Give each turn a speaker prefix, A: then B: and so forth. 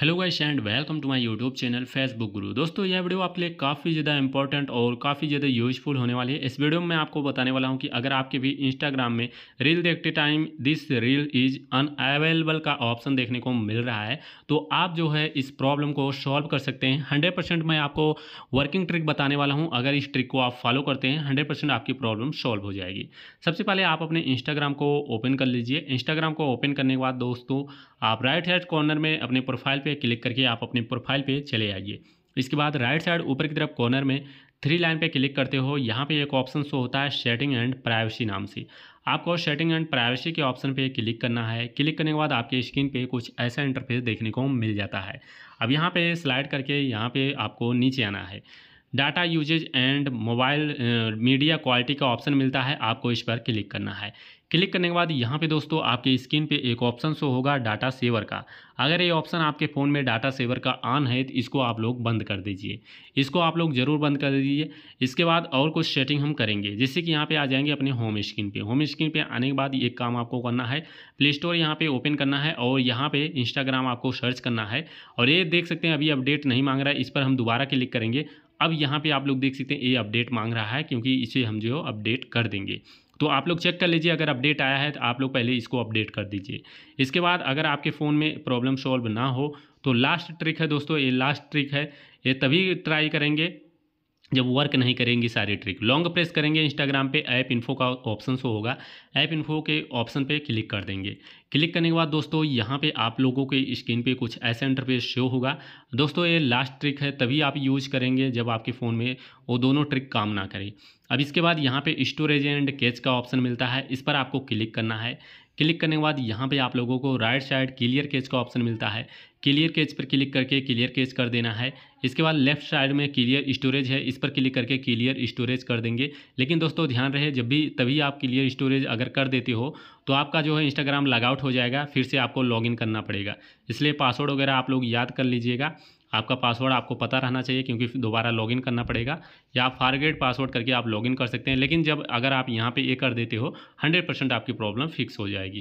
A: hello guys and welcome to my YouTube channel Facebook Guru दोस्तों यह video आपके लिए काफ़ी ज़्यादा इंपॉर्टेंट और काफ़ी ज़्यादा यूजफुल होने वाली है इस वीडियो में मैं आपको बताने वाला हूं कि अगर आपके भी इंस्टाग्राम में रील देखते time this reel is unavailable का ऑप्शन देखने को मिल रहा है तो आप जो है इस प्रॉब्लम को सॉल्व कर सकते हैं हंड्रेड मैं आपको वर्किंग ट्रिक बताने वाला हूँ अगर इस ट्रिक को आप फॉलो करते हैं हंड्रेड आपकी प्रॉब्लम सॉल्व हो जाएगी सबसे पहले आप अपने इंस्टाग्राम को ओपन कर लीजिए इंस्टाग्राम को ओपन करने के बाद दोस्तों आप राइट हैंड कॉर्नर में अपने प्रोफाइल पे क्लिक करके आप अपने प्रोफाइल पे चले आइए इसके बाद राइट साइड ऊपर की तरफ कॉर्नर में थ्री लाइन पे क्लिक करते हो यहाँ पे एक ऑप्शन शो होता है सेटिंग एंड प्राइवेसी नाम से आपको सेटिंग एंड प्राइवेसी के ऑप्शन पे क्लिक करना है क्लिक करने के बाद आपके स्क्रीन पे कुछ ऐसा इंटरफेस देखने को मिल जाता है अब यहाँ पे स्लाइड करके यहाँ पे आपको नीचे आना है data usage and mobile media quality का ऑप्शन मिलता है आपको इस पर क्लिक करना है क्लिक करने के बाद यहाँ पे दोस्तों आपके स्क्रीन पे एक ऑप्शन शो होगा डाटा सेवर का अगर ये ऑप्शन आपके फ़ोन में डाटा सेवर का ऑन है तो इसको आप लोग बंद कर दीजिए इसको आप लोग ज़रूर बंद कर दीजिए इसके बाद और कुछ सेटिंग हम करेंगे जैसे कि यहाँ पे आ जाएंगे अपने होम स्क्रीन पे होम स्क्रीन पे आने के बाद एक काम आपको करना है प्ले स्टोर यहाँ पर ओपन करना है और यहाँ पर इंस्टाग्राम आपको सर्च करना है और ये देख सकते हैं अभी अपडेट नहीं मांग रहा है इस पर हम दोबारा क्लिक करेंगे अब यहाँ पे आप लोग देख सकते हैं ये अपडेट मांग रहा है क्योंकि इसे हम जो अपडेट कर देंगे तो आप लोग चेक कर लीजिए अगर अपडेट आया है तो आप लोग पहले इसको अपडेट कर दीजिए इसके बाद अगर आपके फ़ोन में प्रॉब्लम सॉल्व ना हो तो लास्ट ट्रिक है दोस्तों ये लास्ट ट्रिक है ये तभी ट्राई करेंगे जब वर्क नहीं करेंगी सारी ट्रिक लॉन्ग प्रेस करेंगे इंस्टाग्राम पे ऐप इन्फो का ऑप्शन शो होगा ऐप इन्फो के ऑप्शन पे क्लिक कर देंगे क्लिक करने के बाद दोस्तों यहाँ पे आप लोगों के स्क्रीन पे कुछ ऐसा इंटरफेस शो होगा दोस्तों ये लास्ट ट्रिक है तभी आप यूज़ करेंगे जब आपके फ़ोन में वो दोनों ट्रिक काम ना करें अब इसके बाद यहाँ पे स्टोरेज एंड कैच का ऑप्शन मिलता है इस पर आपको क्लिक करना है क्लिक करने के बाद यहाँ पे आप लोगों को राइट साइड क्लियर केज का ऑप्शन मिलता है क्लियर केज पर क्लिक करके क्लियर केज कर देना है इसके बाद लेफ्ट साइड में क्लियर स्टोरेज है इस पर क्लिक करके क्लियर स्टोरेज कर देंगे लेकिन दोस्तों ध्यान रहे जब भी तभी आप क्लियर स्टोरेज अगर कर देते हो तो आपका जो है इंस्टाग्राम लॉगआउट हो जाएगा फिर से आपको लॉगिन करना पड़ेगा इसलिए पासवर्ड वगैरह आप लोग याद कर लीजिएगा आपका पासवर्ड आपको पता रहना चाहिए क्योंकि दोबारा लॉगिन करना पड़ेगा या आप फारगेट पासवर्ड करके आप लॉगिन कर सकते हैं लेकिन जब अगर आप यहाँ पे ये कर देते हो 100% आपकी प्रॉब्लम फिक्स हो जाएगी